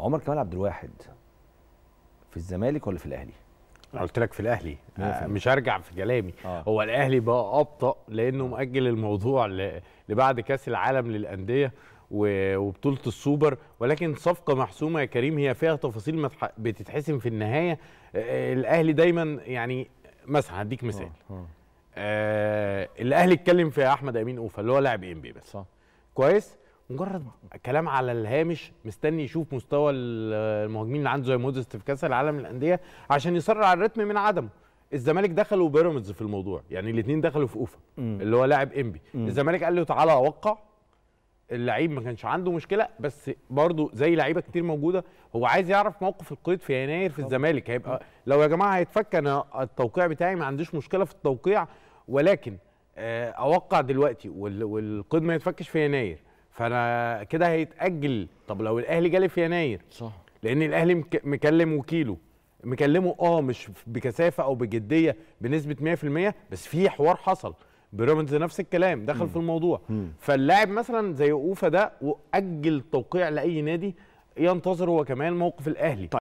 عمر كمال عبد الواحد في الزمالك ولا في الاهلي؟ قلت لك في الاهلي آه مش هرجع في كلامي آه. هو الاهلي بقى ابطا لانه مأجل الموضوع لبعد كاس العالم للانديه وبطوله السوبر ولكن صفقه محسومه يا كريم هي فيها تفاصيل بتتحسم في النهايه آه، الاهلي دايما يعني مثلا هديك مثال آه،, آه. آه الاهلي اتكلم في احمد امين اوفا اللي هو لاعب إيه ام بي بس صح. كويس مجرد كلام على الهامش مستني يشوف مستوى المهاجمين اللي عنده زي مودست في كاس العالم للانديه عشان يسرع الريتم من عدمه الزمالك دخلوا بيراميدز في الموضوع يعني الاثنين دخلوا في اوفا اللي هو لاعب انبي الزمالك قال له تعالى اوقع اللعيب ما كانش عنده مشكله بس برضه زي لعيبه كتير موجوده هو عايز يعرف موقف القيد في يناير في الزمالك هيبقى لو يا جماعه هيتفك انا التوقيع بتاعي ما عنديش مشكله في التوقيع ولكن آه، اوقع دلوقتي والقيد ما يتفكش في يناير فانا كده هيتاجل طب لو الاهلي جالي في يناير صح لان الاهلي مكلم وكيله مكلمه اه مش بكثافه او بجديه بنسبه 100% بس في حوار حصل بيراميدز نفس الكلام دخل مم. في الموضوع مم. فاللاعب مثلا زي اوفا ده واجل توقيع لاي نادي ينتظر هو كمان موقف الاهلي طيب.